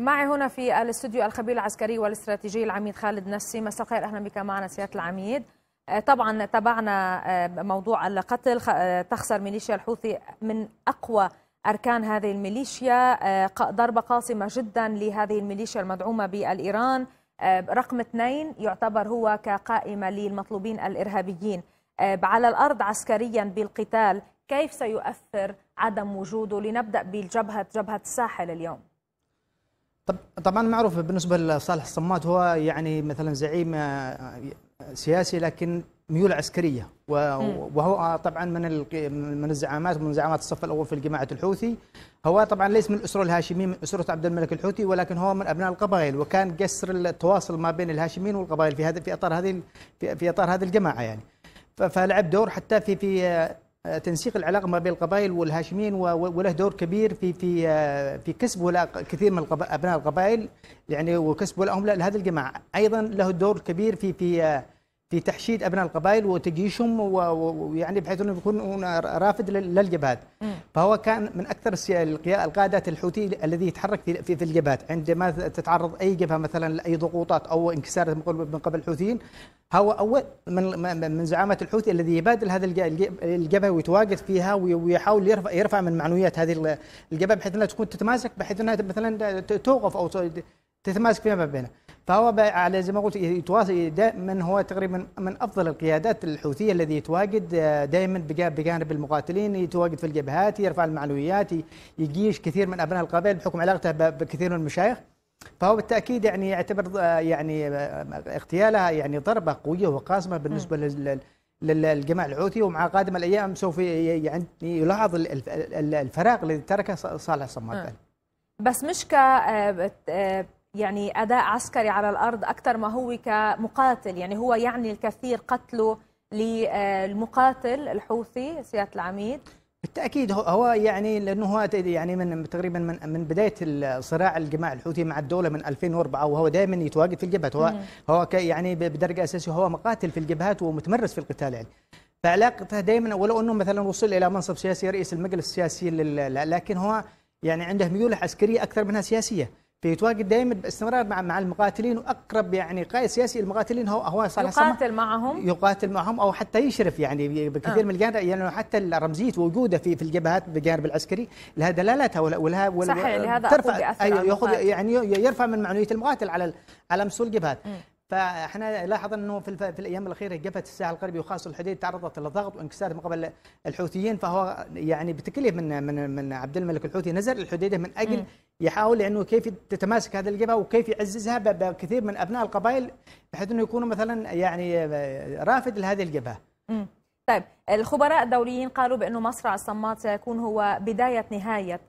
معي هنا في الاستوديو الخبير العسكري والاستراتيجي العميد خالد نسي مساء الخير اهلا بك معنا سياده العميد آه، طبعا تابعنا آه، موضوع القتل آه، تخسر ميليشيا الحوثي من اقوى اركان هذه الميليشيا ضربه قاصمه جدا لهذه الميليشيا المدعومه بالايران رقم اثنين يعتبر هو كقائمه للمطلوبين الارهابيين على الارض عسكريا بالقتال كيف سيؤثر عدم وجوده لنبدا بالجبهه جبهه الساحل اليوم طبعا معروف بالنسبه لصالح الصمات هو يعني مثلا زعيم آه، آه، سياسي لكن ميول عسكريه وهو آه، طبعا من من الزعامات من زعامات الصف الاول في الجماعه الحوثي هو طبعا ليس من الاسره الهاشميه من اسره عبد الملك الحوثي ولكن هو من ابناء القبائل وكان جسر التواصل ما بين الهاشميين والقبائل في هذا في اطار هذه في اطار هذه الجماعه يعني فلعب دور حتى في في تنسيق العلاقه ما بين القبائل والهاشميين وله دور كبير في في آه، في كسب ولاء كثير من ابناء القبائل يعني وكسب ولاءهم لهذه الجماعه، ايضا له دور كبير في في آه، في تحشيد ابناء القبائل وتجيشهم ويعني بحيث انه يكون رافد للجبهات فهو كان من اكثر القيادات الحوثي الذي يتحرك في في الجبهات عندما تتعرض اي جبهه مثلا لاي ضغوطات او انكسار من قبل الحوثيين هو أول من من زعامة الحوثي الذي يبادل هذا الجبهة ويتواجد فيها ويحاول يرفع يرفع من معنويات هذه الجبهة بحيث أنها تكون تتماسك بحيث أنها مثلا توقف أو تتماسك فيما بينها فهو على زي ما قلت يتواصل دائما هو تقريبا من افضل القيادات الحوثيه الذي يتواجد آه، دائما بجانب المقاتلين يتواجد في الجبهات يرفع المعنويات يجيش كثير من ابناء القبائل بحكم علاقته بكثير من المشايخ فهو بالتاكيد يعني يعتبر آه، يعني آه، آه، اغتيالها يعني ضربه قويه وقاسمه بالنسبه لل للجماعة الحوثي ومع قادم الأيام سوف يعني يلاحظ الفراغ الذي تركه صالح صمد بس مش ك يعني أداء عسكري على الأرض أكثر ما هو كمقاتل يعني هو يعني الكثير قتله للمقاتل الحوثي سيادة العميد بالتاكيد هو يعني لانه هو يعني من تقريبا من من بدايه الصراع الجماعه الحوثي مع الدوله من 2004 وهو دائما يتواجد في الجبهات هو هو يعني بدرجه اساسيه هو مقاتل في الجبهات ومتمرس في القتال يعني فعلاقته دائما ولو انه مثلا وصل الى منصب سياسي رئيس المجلس السياسي لكن هو يعني عنده ميول عسكريه اكثر منها سياسيه فيتواجد دائما باستمرار مع مع المقاتلين واقرب يعني قائد سياسي المقاتلين هو هو صالح يقاتل معهم يقاتل معهم او حتى يشرف يعني بكثير آه. من الجانب يعني حتى رمزيه وجوده في في الجبهات بالجانب العسكري لها دلالتها ولها ولها ولا صحيح لهذا ترفع أيوه يعني يرفع من معنويه المقاتل على على مستوى الجبهات فاحنا لاحظ انه في, في الايام الاخيره جبهه الساحل الغربي وخاصه الحديد تعرضت لضغط وانكسار من قبل الحوثيين فهو يعني بتكليف من من من عبد الملك الحوثي نزل الحديده من اجل يحاول انه كيف تتماسك هذه الجبهه وكيف يعززها بكثير من ابناء القبائل بحيث انه يكونوا مثلا يعني رافد لهذه الجبهه. طيب الخبراء الدوليين قالوا بانه مصرع الصمات سيكون هو بدايه نهايه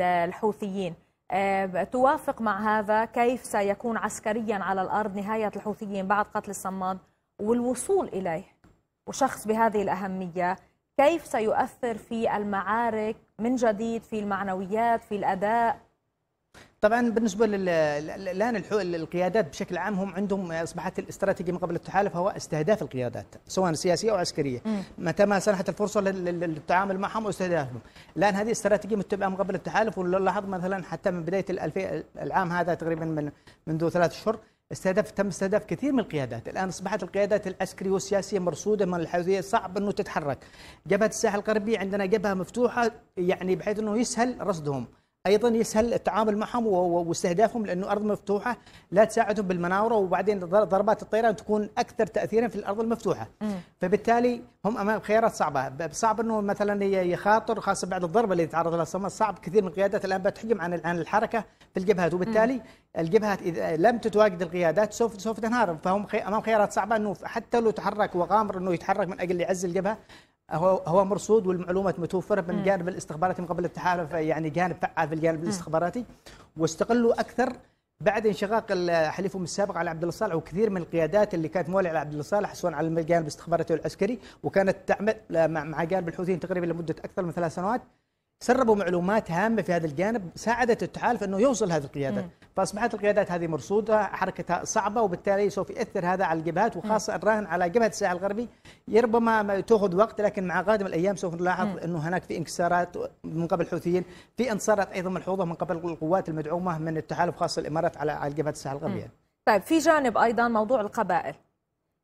الحوثيين. آه، توافق مع هذا كيف سيكون عسكريا على الأرض نهاية الحوثيين بعد قتل الصماد والوصول إليه وشخص بهذه الأهمية كيف سيؤثر في المعارك من جديد في المعنويات في الأداء طبعا بالنسبه الان القيادات بشكل عام هم عندهم اصبحت الاستراتيجيه من قبل التحالف هو استهداف القيادات سواء سياسيه او عسكريه متى ما سنحت الفرصه للتعامل معهم واستهدافهم الان هذه استراتيجيه متبعه من قبل التحالف ولو لاحظ مثلا حتى من بدايه العام هذا تقريبا من منذ ثلاث اشهر استهدف تم استهداف كثير من القيادات الان اصبحت القيادات العسكريه والسياسيه مرصوده من الحيثيه صعب انه تتحرك جبهه الساحل الغربي عندنا جبهه مفتوحه يعني بحيث انه يسهل رصدهم ايضا يسهل التعامل معهم واستهدافهم لانه ارض مفتوحه لا تساعدهم بالمناوره وبعدين ضربات الطيران تكون اكثر تاثيرا في الارض المفتوحه فبالتالي هم امام خيارات صعبه صعب انه مثلا يخاطر خاصه بعد الضربه اللي تعرض لها الصومال صعب كثير من القيادات الان بتحجم عن الان الحركه في الجبهات وبالتالي الجبهات اذا لم تتواجد القيادات سوف سوف تنهار فهم امام خيارات صعبه انه حتى لو تحرك وغامر انه يتحرك من اجل يعزل الجبهه هو هو مرصود والمعلومات متوفره من جانب الاستخباراتي من قبل التحالف يعني جانب فعال في الجانب الاستخباراتي واستقلوا اكثر بعد انشقاق حليفهم السابق على عبد الله صالح وكثير من القيادات اللي كانت مولعه على عبد الله صالح سواء على الجانب الاستخباراتي والعسكري وكانت تعمل مع جانب الحوثيين تقريبا لمده اكثر من ثلاث سنوات سربوا معلومات هامه في هذا الجانب ساعدت التحالف انه يوصل هذه القيادات فاصبحت القيادات هذه مرصوده حركتها صعبه وبالتالي سوف ياثر هذا على الجبهات وخاصه الراهن على جبهه الساحل الغربي ربما تاخذ وقت لكن مع قادم الايام سوف نلاحظ مم. انه هناك في انكسارات من قبل الحوثيين في انتصارات ايضا ملحوظه من قبل القوات المدعومه من التحالف خاصه الامارات على على جبهه الساحل الغربي طيب في جانب ايضا موضوع القبائل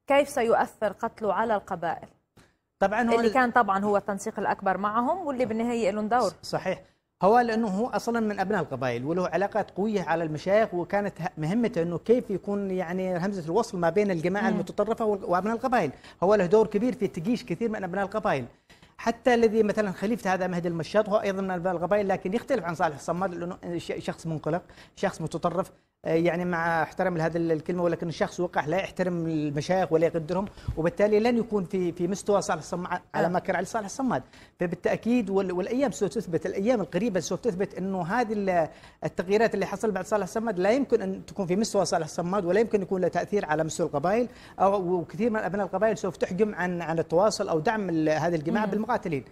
كيف سيؤثر قتله على القبائل طبعا هو اللي كان طبعا هو التنسيق الاكبر معهم واللي بالنهايه لهم دور صحيح هو لانه هو اصلا من ابناء القبائل وله علاقات قويه على المشايخ وكانت مهمته انه كيف يكون يعني همزه الوصل ما بين الجماعه المتطرفه وابناء القبائل هو له دور كبير في تجيش كثير من ابناء القبائل حتى الذي مثلا خليفه هذا مهدي المشاط هو ايضا من ابناء القبائل لكن يختلف عن صالح الصماد لانه شخص منقلق شخص متطرف آه، يعني مع احترم لهذا الكلمه ولكن الشخص وقع لا يحترم المشايخ ولا يقدرهم وبالتالي لن يكون في في مستوى صالح الصماد على آه. ما كان عليه صالح الصماد فبالتاكيد والايام سوف تثبت الايام القريبه سوف تثبت انه هذه التغييرات اللي حصل بعد صالح الصماد لا يمكن ان تكون في مستوى صالح الصماد ولا يمكن يكون له تاثير على مستوى القبائل او وكثير من ابناء القبائل سوف تحجم عن عن التواصل او دعم هذه الجماعه بالمقاتلين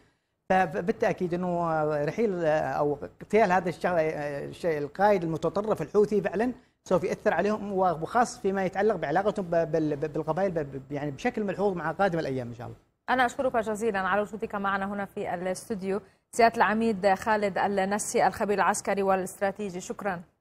فبالتاكيد انه رحيل او اغتيال هذا الشيء القائد المتطرف الحوثي فعلا سوف ياثر عليهم وخاص فيما يتعلق بعلاقتهم بالقبائل يعني بشكل ملحوظ مع قادم الايام ان شاء الله. انا اشكرك جزيلا على وجودك معنا هنا في الاستوديو سياده العميد خالد النسي الخبير العسكري والاستراتيجي شكرا.